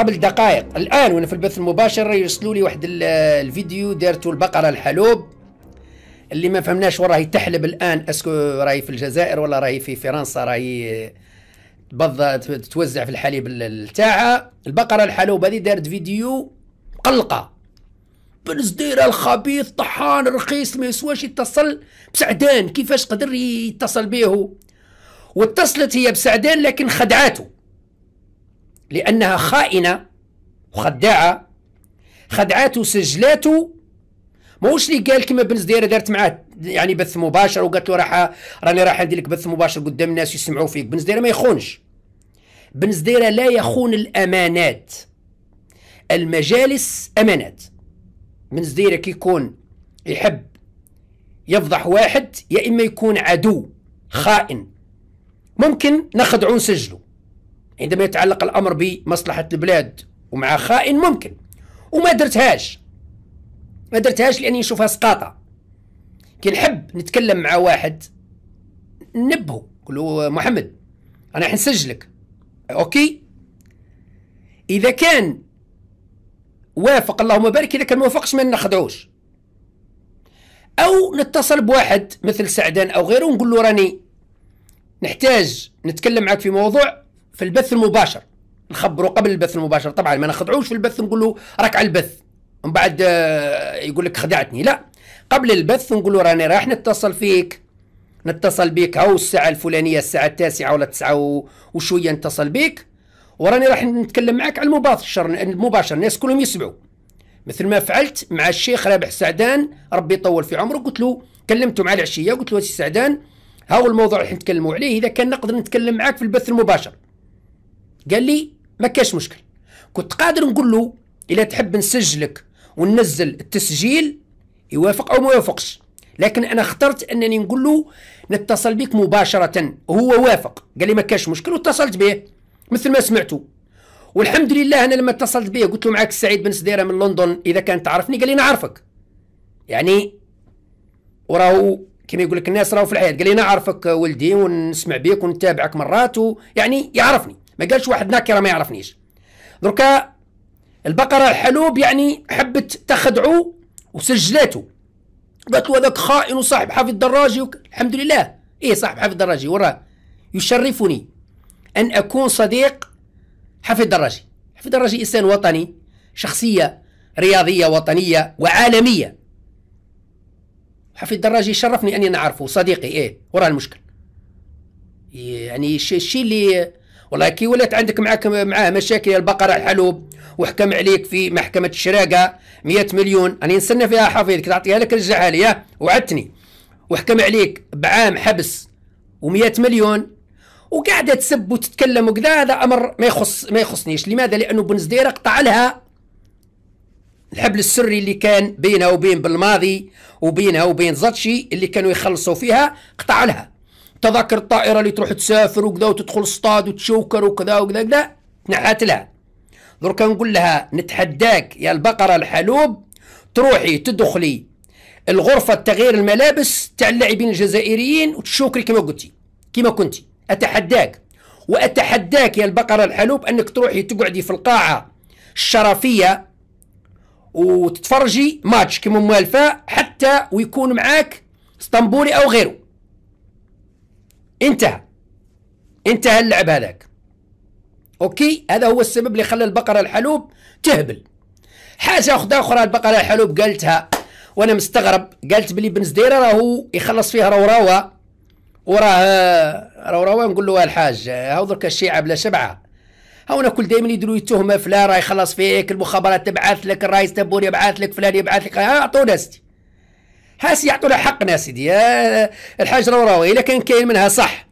قبل دقائق الان وانا في البث المباشر يرسلوا لي واحد الفيديو دارته البقره الحلوب اللي ما فهمناش وراهي تحلب الان اسكو راهي في الجزائر ولا راهي في فرنسا راهي تبض توزع في الحليب تاعها البقره الحلوب هذه دارت فيديو مقلقه بالزديره الخبيث طحان رخيص ما يسواش يتصل بسعدان كيفاش قدر يتصل به واتصلت هي بسعدان لكن خدعته لأنها خائنة وخداعة خدعته سجلاته ماهوش اللي قال كما بنز دايره دارت معاه يعني بث مباشر وقالت له راح راني راح ندير لك بث مباشر قدام الناس يسمعوا فيك بنز دايره ما يخونش بنز دايره لا يخون الامانات المجالس امانات بنز دايره كيكون يحب يفضح واحد يا اما يكون عدو خائن ممكن نخدعو نسجلو عندما يتعلق الأمر بمصلحة البلاد ومع خائن ممكن وما درتهاش ما درتهاش لأني نشوفها سقاطة كي نحب نتكلم مع واحد نبهه نقول له أه، محمد أنا حنسجلك أوكي إذا كان وافق اللهم بارك إذا كان موافقش ما نخدعوش أو نتصل بواحد مثل سعدان أو غيره ونقول له راني نحتاج نتكلم معك في موضوع في البث المباشر نخبره قبل البث المباشر طبعا ما نخدعوش في البث نقول له راك على البث من بعد آه، يقول لك خدعتني لا قبل البث نقول له راني راح نتصل فيك نتصل بك هاو الساعة الفلانية الساعة التاسعة ولا تسعة وشوية نتصل بك وراني راح نتكلم معك على المباشر المباشر الناس كلهم يسمعوا مثل ما فعلت مع الشيخ رابح سعدان ربي يطول في عمره قلت له كلمته مع العشية قلت له سعدان هاو الموضوع اللي نتكلموا عليه إذا كان نقدر نتكلم معك في البث المباشر قال لي ما كاش مشكل كنت قادر نقول له الا تحب نسجلك وننزل التسجيل يوافق او ما يوافقش لكن انا اخترت انني نقول له نتصل بك مباشره وهو وافق قال لي ما كاش مشكل واتصلت به مثل ما سمعتوا والحمد لله انا لما اتصلت به قلت له معك سعيد بن سديره من لندن اذا كان تعرفني قال لي نعرفك يعني وراهو كما يقول لك الناس راهو في الحياه قال لي نعرفك ولدي ونسمع بك ونتابعك مرات يعني يعرفني ما قالش واحد ناكره ما يعرفنيش دركا البقره الحلوب يعني حبت تخدعو وسجلته قالت له هذاك خائن وصاحب حافظ دراجي وك... الحمد لله ايه صاحب حافظ دراجي وراه يشرفني ان اكون صديق حافظ دراجي حافظ دراجي انسان وطني شخصيه رياضيه وطنيه وعالميه حافظ دراجي شرفني اني نعرفه صديقي ايه وراه المشكل يعني الشيء اللي والله كي ولات عندك معك معاه مشاكل البقره الحلوب وحكم عليك في محكمه الشراقه 100 مليون راني نستنى فيها حفيظك تعطيها لك رجعها لي وعدتني وحكم عليك بعام حبس و100 مليون وقاعده تسب وتتكلم وكذا هذا امر ما يخص ما يخصنيش لماذا لانه بنزديره قطع لها الحبل السري اللي كان بينها وبين بالماضي وبينها وبين زاتشي اللي كانوا يخلصوا فيها قطع لها تذاكر الطائرة اللي تروح تسافر وكذا وتدخل الصطاد وتشوكر وكذا وكذا كذا تنحات لها دركا نقول لها نتحداك يا البقرة الحلوب تروحي تدخلي الغرفة تغيير الملابس تاع اللاعبين الجزائريين وتشوكري كما قلتي كما كنتي أتحداك وأتحداك يا البقرة الحلوب أنك تروحي تقعدي في القاعة الشرفية وتتفرجي ماتش كيما موالفة حتى ويكون معاك اسطنبولي أو غيره انتهى انتهى اللعب هذاك اوكي هذا هو السبب اللي خلى البقره الحلوب تهبل حاجه اخرى اخرى البقره الحلوب قالتها وانا مستغرب قالت بلي بن زديره راهو يخلص فيه روراوه وراه روراوه نقول له الحاج هاو درك الشيعه بلا شبعه هاو كل دائما يديروا التهمه فلان راه يخلص فيك المخابرات تبعث لك الرئيس تبون يبعث لك فلان يبعث لك اعطونا ستي حاس يعطونا حقنا سيدي الحجره الحاج روراوي الا كان كاين منها صح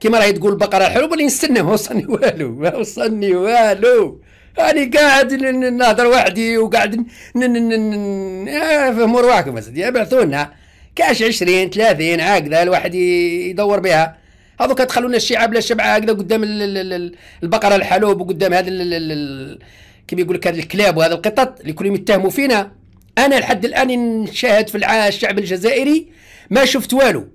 كيما راهي تقول البقره الحلوب اللي نستنى ما وصلني والو ما وصلني والو راني قاعد نهضر وحدي وقاعد فهموا رواحكم اسيدي ابعثوا لنا كاش 20 30 هكذا الواحد يدور بها هذو كتخلونا الشعب بلا شبعه هكذا قدام البقره الحلوب وقدام هذا كيما يقول لك هذا الكلاب وهذا القطط اللي كلهم يتهموا فينا أنا لحد الآن نشاهد في الشعب الجزائري ما شفت والو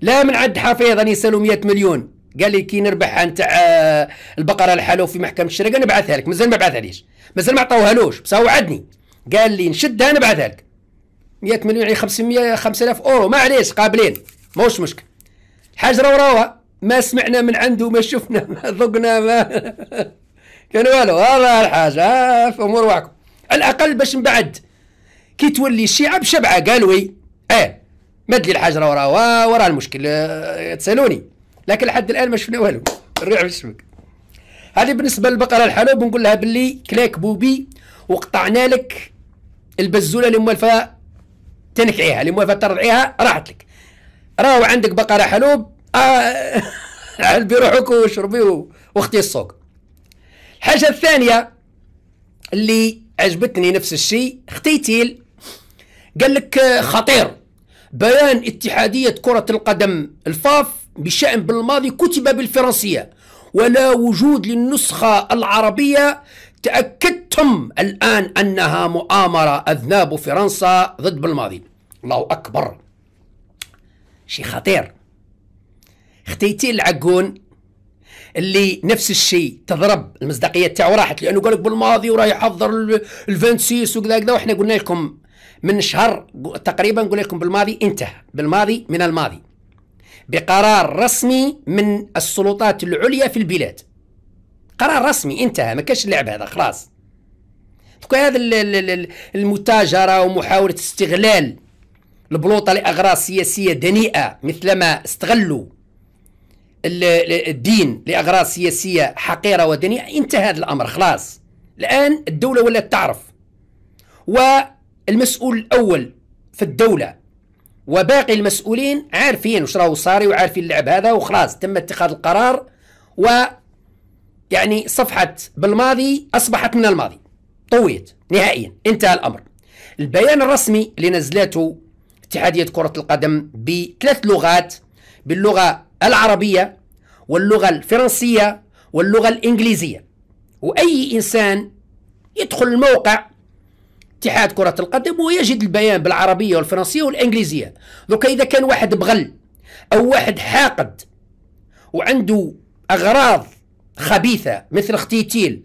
لا من عند حفيظ راني يسالو 100 مليون قال لي كي نربح نتاع آه، البقره الحلو في محكمه الشرق نبعثها لك مازال ما بعثهاليش مازال ما عطاوهالوش بصح وعدني قال لي نشدها نبعثها لك 100 مليون يعني 500 5000 اورو معليش قابلين ماهوش مشكل الحاج روروها ما سمعنا من عنده ما شفنا ما ذقنا ما كان والو هذا الحاج آه، امور وعكم على الاقل باش من بعد كي تولي الشيعه بشبعه وي اه مد لي الحجره وراه وراه المشكل آه، تسالوني لكن لحد الان ما شفنا والو الريح في الشبك هذه بالنسبه للبقره الحلوب نقول لها باللي كلاك بوبي وقطعنا لك البزوله اللي موالفه تنكعيها اللي موالفه ترضعيها راحت لك راهو عندك بقره حلوب آه علبي روحك وشربي واختي السوق الحاجه الثانيه اللي عجبتني نفس الشيء ختيتيل قال لك آه، خطير بيان اتحادية كرة القدم الفاف بشأن بالماضي كتب بالفرنسية ولا وجود للنسخة العربية تأكدتم الآن أنها مؤامرة أذناب فرنسا ضد بالماضي الله أكبر شي خطير ختيتي العقون اللي نفس الشيء تضرب المصداقيه تاعو راحت لانه قال لك بالماضي وراه يحضر ال 26 وكذا كذا وحنا قلنا لكم من شهر تقريبا نقول لكم بالماضي انتهى بالماضي من الماضي بقرار رسمي من السلطات العليا في البلاد قرار رسمي انتهى ما كاش اللعب هذا خلاص هذا المتاجرة ومحاولة استغلال البلوطة لأغراض سياسية دنيئة مثلما استغلوا الدين لأغراض سياسية حقيرة ودنيئة انتهى هذا الأمر خلاص الآن الدولة ولات تعرف و المسؤول الأول في الدولة وباقي المسؤولين عارفين واش راهو صاري وعارفين اللعب هذا وخلاص تم اتخاذ القرار و يعني صفحة بالماضي أصبحت من الماضي طويت نهائيا انتهى الأمر البيان الرسمي اللي نزلته اتحادية كرة القدم بثلاث لغات باللغة العربية واللغة الفرنسية واللغة الإنجليزية وأي إنسان يدخل الموقع اتحاد كرة القدم ويجد البيان بالعربية والفرنسية والإنجليزية دوكا إذا كان واحد بغل أو واحد حاقد وعنده أغراض خبيثة مثل اختيتيل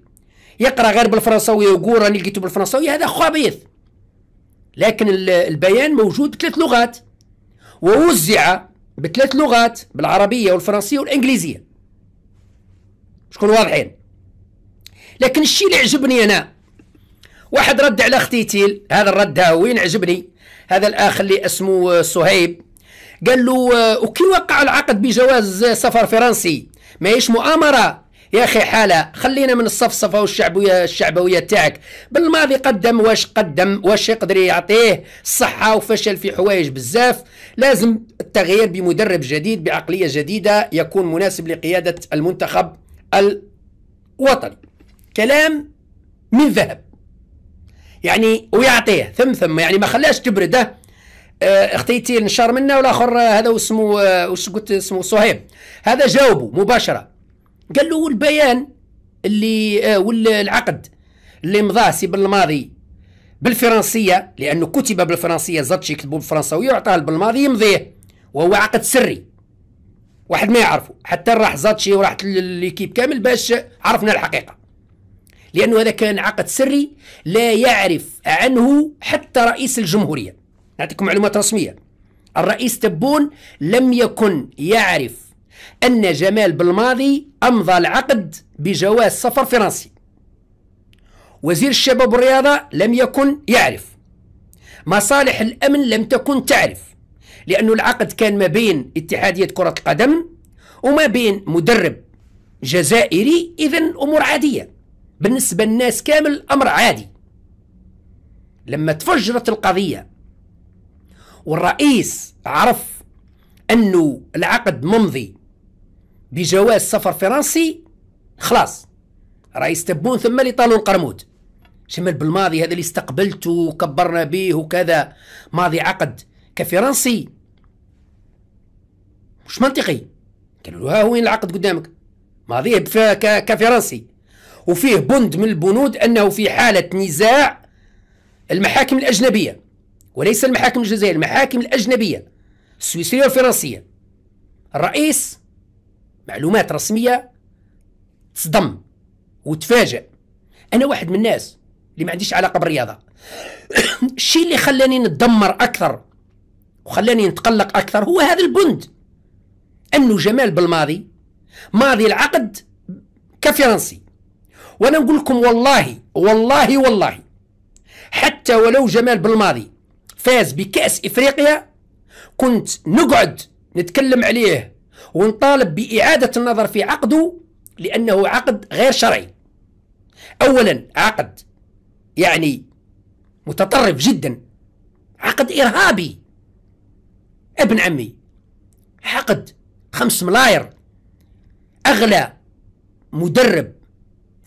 يقرأ غير بالفرنسوية ويقول راني لقيته بالفرنسوية هذا خبيث لكن البيان موجود بثلاث لغات ووزع بثلاث لغات بالعربية والفرنسية والإنجليزية شكون واضحين لكن الشيء اللي عجبني أنا واحد رد على اختي تيل هذا الرد وين عجبني هذا الاخ اللي اسمه صهيب آه، قال له آه، وكي وقع العقد بجواز آه، سفر فرنسي ماهيش مؤامره يا اخي حاله خلينا من الصفصفه والشعبويه الشعبويه تاعك بالماضي قدم واش قدم واش يقدر يعطيه الصحه وفشل في حوايج بزاف لازم التغيير بمدرب جديد بعقليه جديده يكون مناسب لقياده المنتخب الوطني كلام من ذهب يعني ويعطيه ثم ثم يعني ما خلاش تبرده آه، اختيتي نشر منه والاخر آه، هذا اسمه آه، واش قلت اسمه صهيب هذا جاوبه مباشره قال له البيان اللي والعقد اللي مضى سي بالماضي بالفرنسيه لانه كتب بالفرنسيه زاتشي يكتبوا بالفرنساويه وعطاه بالماضي يمضيه وهو عقد سري واحد ما يعرفه حتى راح زاتشي وراحت ليكيب كامل باش عرفنا الحقيقه لأنه هذا كان عقد سري لا يعرف عنه حتى رئيس الجمهورية نعطيكم معلومات رسمية الرئيس تبون لم يكن يعرف أن جمال بالماضي أمضى العقد بجواز سفر فرنسي وزير الشباب والرياضة لم يكن يعرف مصالح الأمن لم تكن تعرف لأن العقد كان ما بين اتحادية كرة القدم وما بين مدرب جزائري إذا أمور عادية بالنسبة للناس كامل أمر عادي لما تفجرت القضية والرئيس عرف أنه العقد ممضي بجواز سفر فرنسي خلاص رئيس تبون ثم لطالون قرمود شمال بالماضي هذا اللي استقبلته وكبرنا به وكذا ماضي عقد كفرنسي مش منطقي قالوا ها وين العقد قدامك ماضيه كفرنسي وفيه بند من البنود أنه في حالة نزاع المحاكم الأجنبية وليس المحاكم الجزائرية المحاكم الأجنبية السويسرية والفرنسية الرئيس معلومات رسمية تصدم وتفاجأ أنا واحد من الناس اللي ما عنديش علاقة بالرياضة الشيء اللي خلاني نتدمر أكثر وخلاني نتقلق أكثر هو هذا البند أنه جمال بالماضي ماضي العقد كفرنسي وانا نقول لكم والله والله والله حتى ولو جمال بالماضي فاز بكأس إفريقيا كنت نقعد نتكلم عليه ونطالب بإعادة النظر في عقده لأنه عقد غير شرعي أولا عقد يعني متطرف جدا عقد إرهابي ابن عمي عقد خمس ملاير أغلى مدرب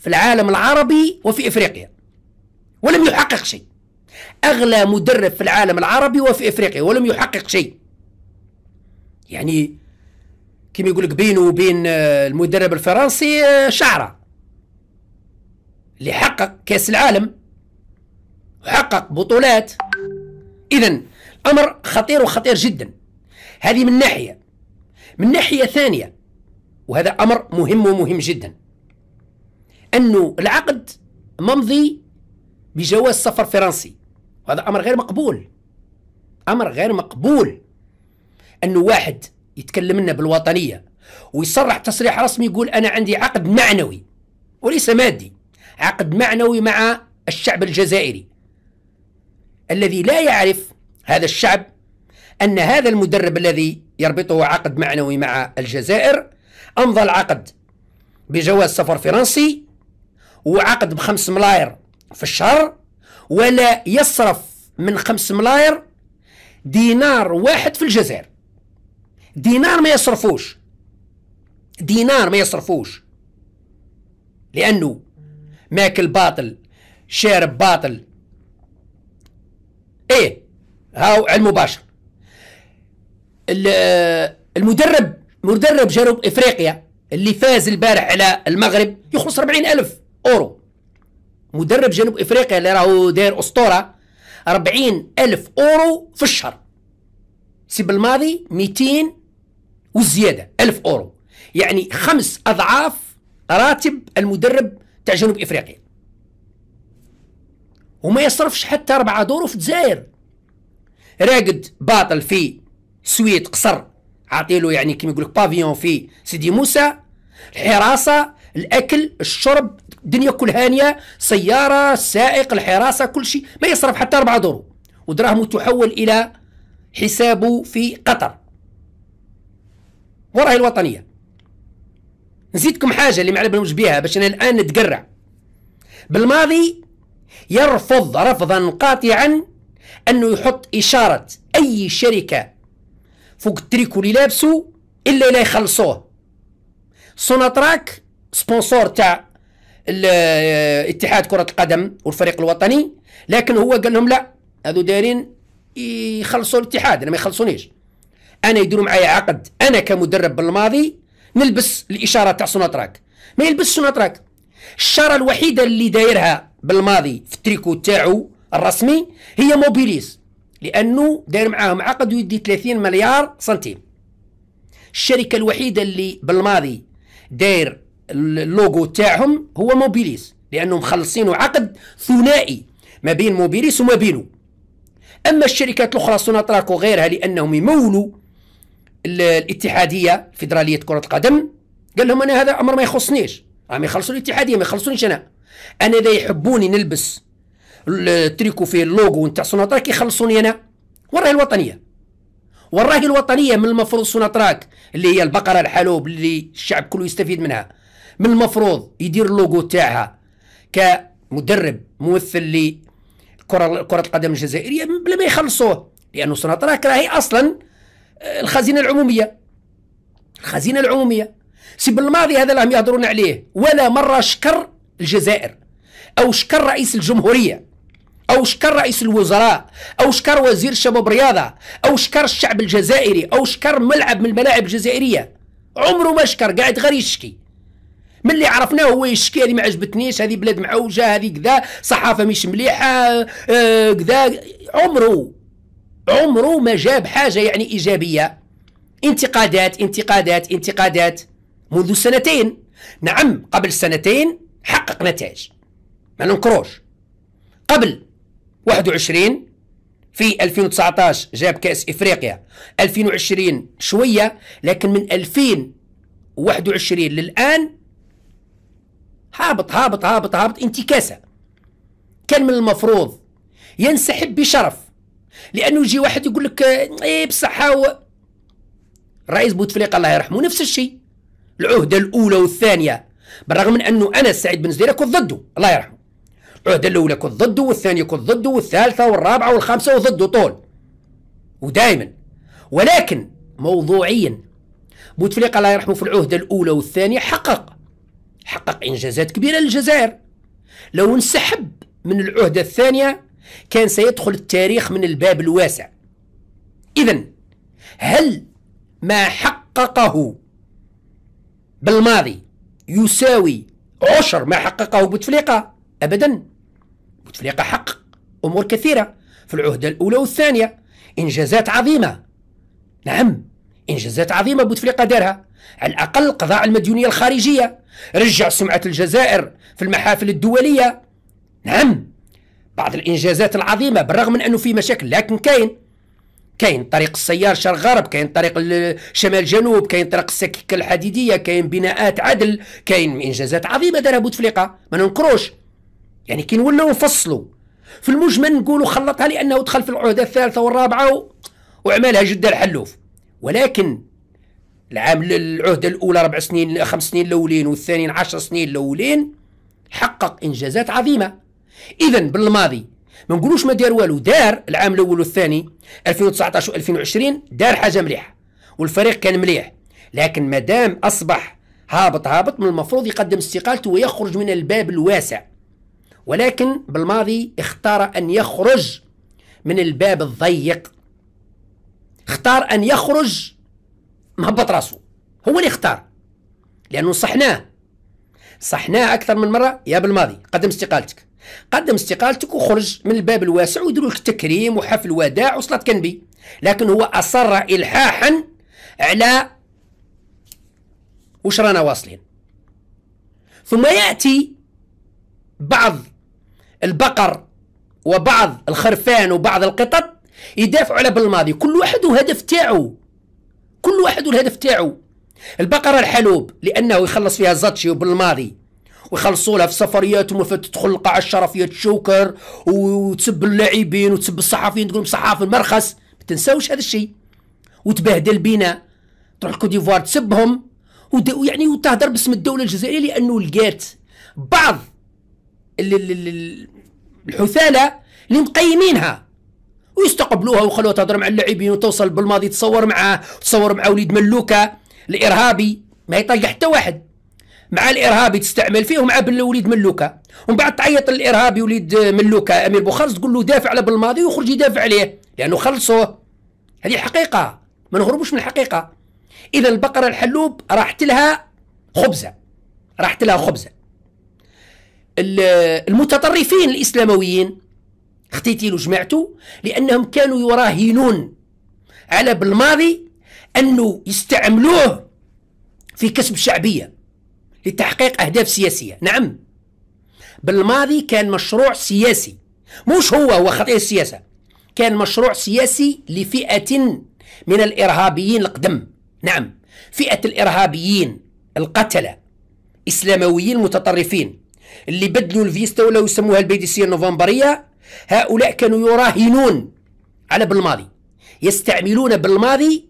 في العالم العربي وفي افريقيا ولم يحقق شيء اغلى مدرب في العالم العربي وفي افريقيا ولم يحقق شيء يعني كما يقول لك بينه وبين آه، المدرب الفرنسي آه، شعره اللي حقق كاس العالم وحقق بطولات اذا الامر خطير وخطير جدا هذه من ناحيه من ناحيه ثانيه وهذا امر مهم ومهم جدا أنه العقد ممضي بجواز سفر فرنسي وهذا أمر غير مقبول أمر غير مقبول أنه واحد يتكلم لنا بالوطنية ويصرح تصريح رسمي يقول أنا عندي عقد معنوي وليس مادي عقد معنوي مع الشعب الجزائري الذي لا يعرف هذا الشعب أن هذا المدرب الذي يربطه عقد معنوي مع الجزائر أمضى العقد بجواز سفر فرنسي وعقد بخمس ملاير في الشهر ولا يصرف من خمس ملاير دينار واحد في الجزائر دينار ما يصرفوش دينار ما يصرفوش لأنه ماكل باطل شارب باطل ايه هاو على المباشر المدرب مدرب جنوب افريقيا اللي فاز البارح على المغرب يخلص 40 الف اورو مدرب جنوب افريقيا اللي راهو داير اسطوره 40 الف اورو في الشهر سيب الماضي 200 وزياده الف اورو يعني خمس اضعاف راتب المدرب تاع جنوب افريقيا وما يصرفش حتى أربعة دور في الجزائر راقد باطل في سويت قصر عاطيلو يعني كيما يقولك بافيون في سيدي موسى الحراسه الاكل الشرب الدنيا كل هانيه سياره السائق الحراسه كل شيء ما يصرف حتى 4 دورو ودراهمه تحول الى حسابه في قطر وراهي الوطنيه نزيدكم حاجه اللي ما على بها باش انا الان نتقرع بالماضي يرفض رفضا قاطعا انه يحط اشاره اي شركه فوق التريكو اللي لابسه الا لا يخلصوه سوناتراك سبونسور تاع اتحاد كره القدم والفريق الوطني لكن هو قال لهم لا هذو دايرين يخلصوا الاتحاد انا ما يخلصونيش انا يديروا معايا عقد انا كمدرب بالماضي نلبس الاشاره تاع سوناتراك ما يلبس سوناتراك الشاره الوحيده اللي دايرها بالماضي في التريكو تاعو الرسمي هي موبيليز لانه داير معاهم عقد ويدي 30 مليار سنتيم الشركه الوحيده اللي بالماضي داير اللوجو تاعهم هو موبيليس لانهم مخلصين عقد ثنائي ما بين موبيليس وما بينه اما الشركات الاخرى سوناتراك وغيرها لانهم يمولوا الاتحاديه فيدراليه كره القدم قال لهم انا هذا امر ما يخصنيش عم يخلصوا الاتحاديه ما يخلصونيش انا انا اذا يحبوني نلبس التريكو فيه اللوجو نتاع سوناتراك يخلصوني انا وراه الوطنيه وراه الوطنيه من المفروض سوناتراك اللي هي البقره الحلوب اللي الشعب كله يستفيد منها من المفروض يدير اللوغو تاعها كمدرب ممثل لكرة كرة القدم الجزائرية بلا ما يخلصوه لأنه سنتراك راهي أصلا آه، الخزينة العمومية الخزينة العمومية سي بالماضي هذا هم يهضرون عليه ولا مرة شكر الجزائر أو شكر رئيس الجمهورية او شكر رئيس الوزراء او شكر وزير الشباب والرياضه او شكر الشعب الجزائري او شكر ملعب من الملاعب الجزائريه عمره ما شكر قاعد غير يشكي ملي عرفناه هو يشكي هذه ما عجبتنيش هذه بلاد معوجه هذه كذا صحافه مش مليحه آه، كذا عمره عمره ما جاب حاجه يعني ايجابيه انتقادات انتقادات انتقادات منذ سنتين نعم قبل سنتين حقق نتائج ما ننكروش قبل 21 في 2019 جاب كأس إفريقيا 2020 شوية لكن من 2021 للآن هابط هابط هابط هابط انتكاسة كان من المفروض ينسحب بشرف لأنه يجي واحد يقول لك إيه بصحة هو رئيس بوتفليقة الله يرحمه نفس الشيء العهدة الأولى والثانية بالرغم من أنه أنا سعيد بن زديرة كنت ضده الله يرحمه العهدة الأولى كنت ضده والثانية كنت ضده والثالثة والرابعة والخامسة وضده طول ودائما ولكن موضوعيا بوتفليقة الله يرحمه في العهدة الأولى والثانية حقق حقق إنجازات كبيرة للجزائر لو انسحب من العهدة الثانية كان سيدخل التاريخ من الباب الواسع إذا هل ما حققه بالماضي يساوي عشر ما حققه بوتفليقة أبدا بوتفليقة حقق أمور كثيرة في العهدة الأولى والثانية إنجازات عظيمة نعم إنجازات عظيمة بوتفليقة دارها على الأقل قضاء على المديونية الخارجية رجع سمعة الجزائر في المحافل الدولية نعم بعض الإنجازات العظيمة بالرغم من أنه في مشاكل لكن كاين كاين طريق السيار شرق غرب كاين طريق الشمال جنوب كاين طريق السكك الحديدية كاين بناءات عدل كاين إنجازات عظيمة دارها بوتفليقة ما ننكروش يعني كي نولوا نفصلوا في المجمل نقولوا خلطها لأنه دخل في العهدة الثالثة والرابعة وعملها جدة الحلوف ولكن العام العهده الاولى ربع سنين خمس سنين الاولين والثاني عشر سنين الاولين حقق انجازات عظيمه اذا بالماضي ما نقولوش ما دار والو دار العام الاول والثاني 2019 و2020 دار حاجه مليحه والفريق كان مليح لكن ما دام اصبح هابط هابط من المفروض يقدم استقالته ويخرج من الباب الواسع ولكن بالماضي اختار ان يخرج من الباب الضيق اختار ان يخرج مهبط راسه هو اللي اختار لانه صحناه صحناه اكثر من مره يا بالماضي قدم استقالتك قدم استقالتك وخرج من الباب الواسع ويديروا لك تكريم وحفل وداع وصلاه كنبي لكن هو اصر الحاحا على وش رانا واصلين ثم ياتي بعض البقر وبعض الخرفان وبعض القطط يدافعوا على بالماضي كل واحد وهدف تاعو كل واحد والهدف تاعو البقره الحلوب لانه يخلص فيها زاتشي بالماضي ويخلصوا لها في سفريات وما تدخل القاعه الشرفيه تشوكر وتسب اللاعبين وتسب الصحفيين تقول صحاف المرخص ما تنساوش هذا الشيء وتبهدل بينا تروح الكوديفوار ديفوار تسبهم ويعني وتهدر باسم الدوله الجزائريه لانه لقات بعض الحثاله اللي مقيمينها ويستقبلوها وخلوها تهضر مع اللاعبين وتوصل بالماضي تصور معاه تصور مع وليد ملوكه الارهابي ما يطلق حتى واحد مع الارهابي تستعمل فيه ومع وليد ملوكه ومن بعد تعيط للارهابي وليد ملوكه امير بوخارز تقول له دافع على بالماضي ويخرج يدافع عليه لانه خلصوه هذه حقيقه ما نهربوش من الحقيقه اذا البقره الحلوب راحت لها خبزه راحت لها خبزه المتطرفين الاسلامويين خطيتين وجمعته لأنهم كانوا يراهنون على بالماضي أنه يستعملوه في كسب الشعبية لتحقيق أهداف سياسية نعم بالماضي كان مشروع سياسي مش هو هو خطير السياسة كان مشروع سياسي لفئة من الإرهابيين القدم نعم فئة الإرهابيين القتلة إسلامويين متطرفين اللي بدلوا الفيستا ولا يسموها البيديسية النوفمبرية هؤلاء كانوا يراهنون على بالماضي يستعملون بالماضي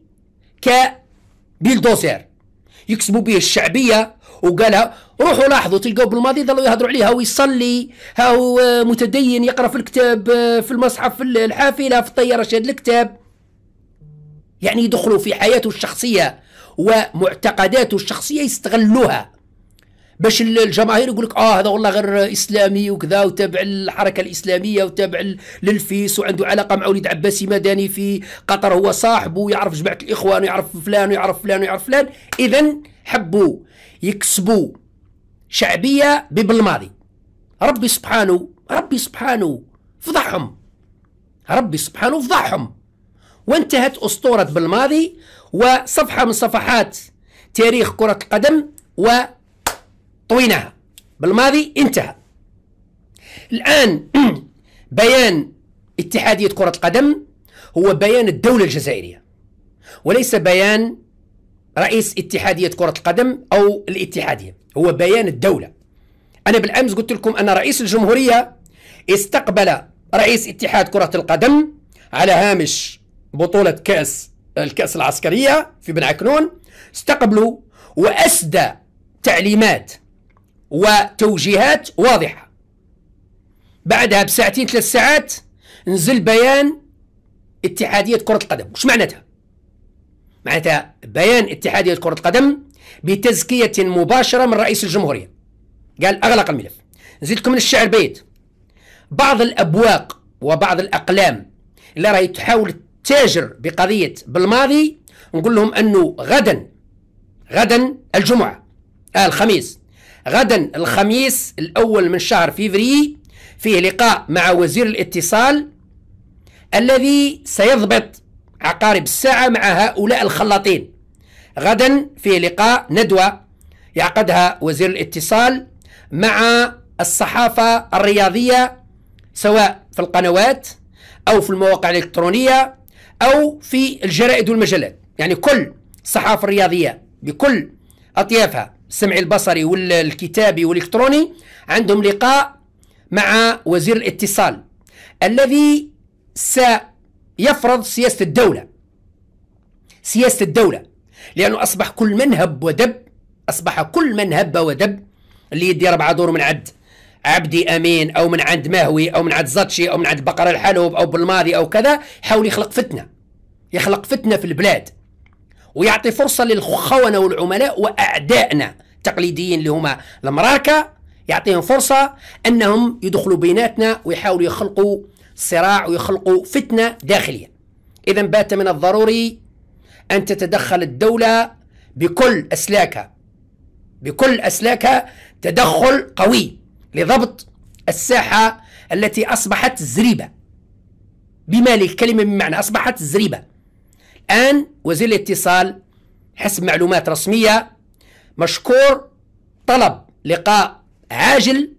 كبيلدوزير يكسبوا به الشعبيه وقالها روحوا لاحظوا تلقوا بالماضي ظلوا يهضروا عليه هاو يصلي هاو متدين يقرا في الكتاب في المصحف في الحافله في الطياره شاد الكتاب يعني يدخلوا في حياته الشخصيه ومعتقداته الشخصيه يستغلوها باش الجماهير يقول لك اه هذا والله غير اسلامي وكذا وتابع الحركه الاسلاميه وتابع للفيس وعنده علاقه مع وليد عباسي مدني في قطر هو صاحبه ويعرف جماعه الاخوان ويعرف فلان ويعرف فلان ويعرف فلان اذا حبوا يكسبوا شعبيه ببالماضي ربي سبحانه ربي سبحانه فضحهم ربي سبحانه فضحهم وانتهت اسطوره بالماضي وصفحه من صفحات تاريخ كره القدم و طويناها بالماضي انتهى الآن بيان اتحادية كرة القدم هو بيان الدولة الجزائرية وليس بيان رئيس اتحادية كرة القدم أو الاتحادية هو بيان الدولة أنا بالأمس قلت لكم أن رئيس الجمهورية استقبل رئيس اتحاد كرة القدم على هامش بطولة كأس الكأس العسكرية في بن عكنون استقبلوا وأسدى تعليمات وتوجيهات واضحة بعدها بساعتين ثلاث ساعات نزل بيان اتحادية كرة القدم وش معناتها؟ معناتها بيان اتحادية كرة القدم بتزكية مباشرة من رئيس الجمهورية قال أغلق الملف نزيد لكم من الشعر بيت بعض الأبواق وبعض الأقلام اللي راهي تحاول تاجر بقضية بالماضي نقول لهم أنه غدا غدا الجمعة آه الخميس غدا الخميس الأول من شهر فيفري فيه لقاء مع وزير الاتصال الذي سيضبط عقارب الساعة مع هؤلاء الخلاطين غدا فيه لقاء ندوة يعقدها وزير الاتصال مع الصحافة الرياضية سواء في القنوات أو في المواقع الإلكترونية أو في الجرائد والمجلات يعني كل الصحافة الرياضية بكل أطيافها السمعي البصري والكتابي والإلكتروني عندهم لقاء مع وزير الاتصال الذي سيفرض سياسة الدولة سياسة الدولة لأنه أصبح كل من هب ودب أصبح كل من هب ودب اللي يدي ربعة دور من عد عبدي أمين أو من عند مهوي أو من عند زطشي أو من عند بقرة الحلوب أو بالماضي أو كذا يحاول يخلق فتنة يخلق فتنة في البلاد ويعطي فرصة للخونة والعملاء وأعدائنا التقليديين اللي هما المراكة يعطيهم فرصة أنهم يدخلوا بيناتنا ويحاولوا يخلقوا صراع ويخلقوا فتنة داخلية إذا بات من الضروري أن تتدخل الدولة بكل أسلاكها بكل أسلاكها تدخل قوي لضبط الساحة التي أصبحت زريبة بما للكلمة من معنى أصبحت زريبة الآن وزير الاتصال حسب معلومات رسمية مشكور طلب لقاء عاجل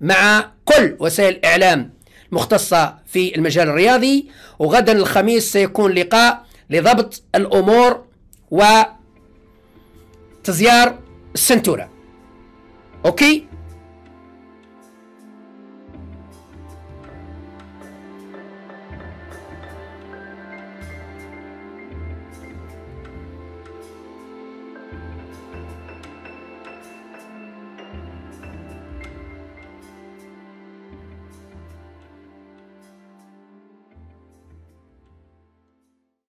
مع كل وسائل الإعلام المختصة في المجال الرياضي وغدا الخميس سيكون لقاء لضبط الأمور وتزيار السنتورة أوكي